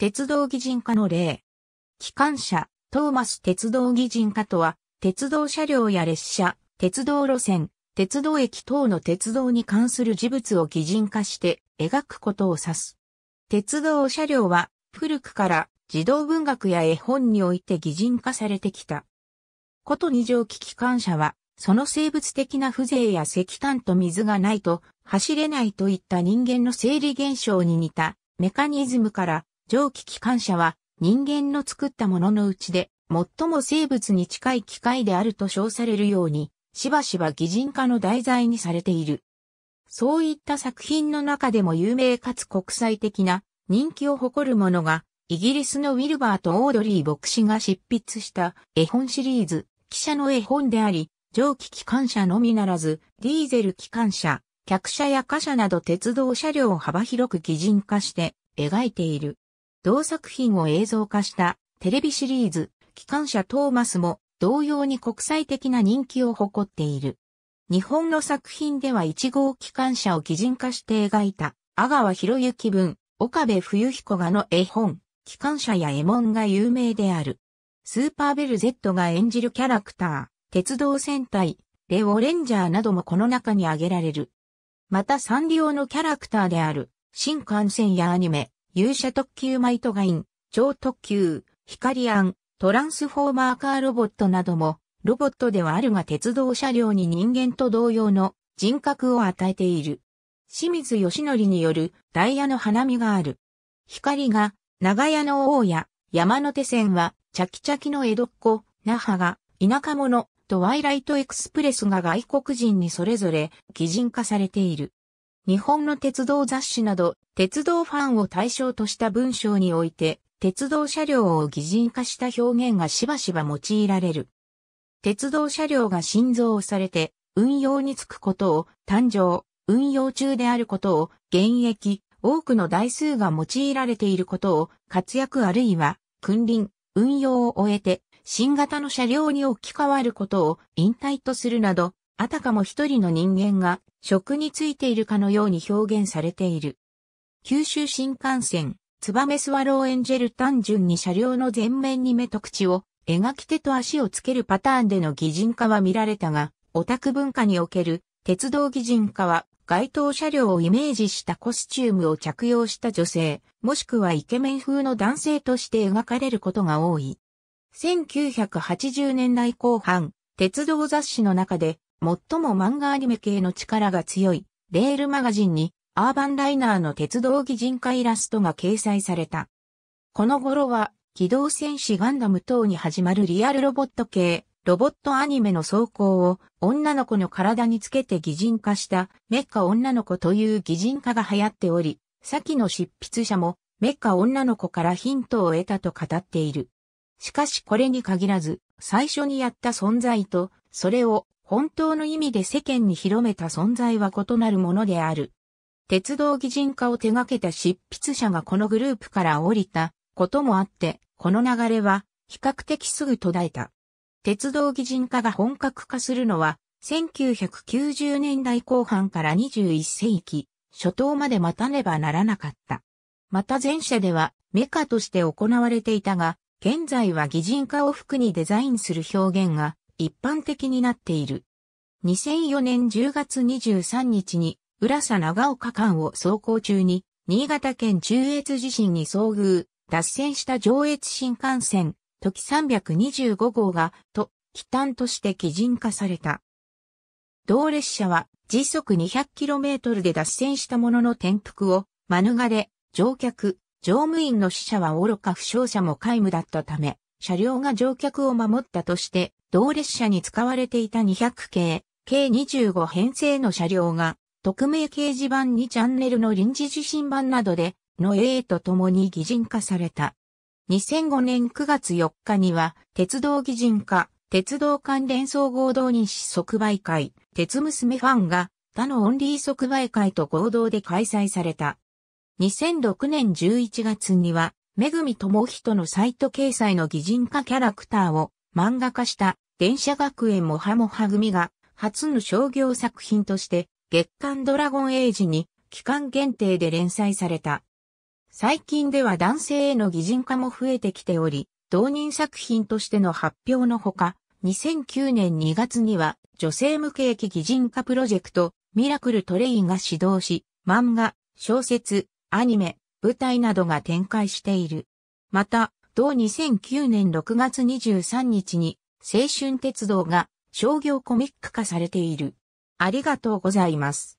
鉄道擬人化の例。機関車、トーマス鉄道擬人化とは、鉄道車両や列車、鉄道路線、鉄道駅等の鉄道に関する事物を擬人化して描くことを指す。鉄道車両は古くから児童文学や絵本において擬人化されてきた。こと二条機機関車は、その生物的な風情や石炭と水がないと走れないといった人間の生理現象に似たメカニズムから蒸気機関車は人間の作ったもののうちで最も生物に近い機械であると称されるように、しばしば擬人化の題材にされている。そういった作品の中でも有名かつ国際的な人気を誇るものが、イギリスのウィルバーとオードリー牧師が執筆した絵本シリーズ、記者の絵本であり、蒸気機関車のみならず、ディーゼル機関車、客車や貨車など鉄道車両を幅広く擬人化して描いている。同作品を映像化したテレビシリーズ、機関車トーマスも同様に国際的な人気を誇っている。日本の作品では1号機関車を擬人化して描いた、阿川博之文、岡部冬彦画の絵本、機関車や絵文が有名である。スーパーベル Z が演じるキャラクター、鉄道戦隊、レオレンジャーなどもこの中に挙げられる。またサンリオのキャラクターである、新幹線やアニメ、勇者特急マイトガイン、超特急、ヒカリアン、トランスフォーマーカーロボットなども、ロボットではあるが鉄道車両に人間と同様の人格を与えている。清水義則によるダイヤの花見がある。光が長屋の王や山手線はチャキチャキの江戸っ子、那覇が田舎者とワイライトエクスプレスが外国人にそれぞれ擬人化されている。日本の鉄道雑誌など、鉄道ファンを対象とした文章において、鉄道車両を擬人化した表現がしばしば用いられる。鉄道車両が新造されて、運用につくことを、誕生、運用中であることを、現役、多くの台数が用いられていることを、活躍あるいは、君臨、運用を終えて、新型の車両に置き換わることを引退とするなど、あたかも一人の人間が食についているかのように表現されている。九州新幹線、ツバメスワローエンジェル単純に車両の前面に目と口を描き手と足をつけるパターンでの擬人化は見られたが、オタク文化における鉄道擬人化は該当車両をイメージしたコスチュームを着用した女性、もしくはイケメン風の男性として描かれることが多い。1980年代後半、鉄道雑誌の中で最も漫画アニメ系の力が強い、レールマガジンに、アーバンライナーの鉄道擬人化イラストが掲載された。この頃は、機動戦士ガンダム等に始まるリアルロボット系、ロボットアニメの走行を女の子の体につけて擬人化したメッカ女の子という擬人化が流行っており、先の執筆者もメッカ女の子からヒントを得たと語っている。しかしこれに限らず、最初にやった存在と、それを本当の意味で世間に広めた存在は異なるものである。鉄道擬人化を手掛けた執筆者がこのグループから降りたこともあって、この流れは比較的すぐ途絶えた。鉄道擬人化が本格化するのは、1990年代後半から21世紀、初頭まで待たねばならなかった。また前者ではメカとして行われていたが、現在は擬人化を服にデザインする表現が一般的になっている。2004年10月23日に、浦佐長岡間を走行中に、新潟県中越地震に遭遇、脱線した上越新幹線、時325号が、と、帰端として基人化された。同列車は、時速 200km で脱線したものの転覆を、免れ、乗客、乗務員の死者は愚か負傷者も皆無だったため、車両が乗客を守ったとして、同列車に使われていた200系、計25編成の車両が、匿名掲示板にチャンネルの臨時受信版などで、の A と共に擬人化された。2005年9月4日には、鉄道擬人化、鉄道関連総合同日即売会、鉄娘ファンが、他のオンリー即売会と合同で開催された。2006年11月には、めぐみともひとのサイト掲載の擬人化キャラクターを漫画化した電車学園もはもは組が初の商業作品として月刊ドラゴンエイジに期間限定で連載された。最近では男性への擬人化も増えてきており、同人作品としての発表のほか、2009年2月には女性無け駅擬人化プロジェクトミラクルトレインが始動し、漫画、小説、アニメ、舞台などが展開している。また、同2009年6月23日に青春鉄道が商業コミック化されている。ありがとうございます。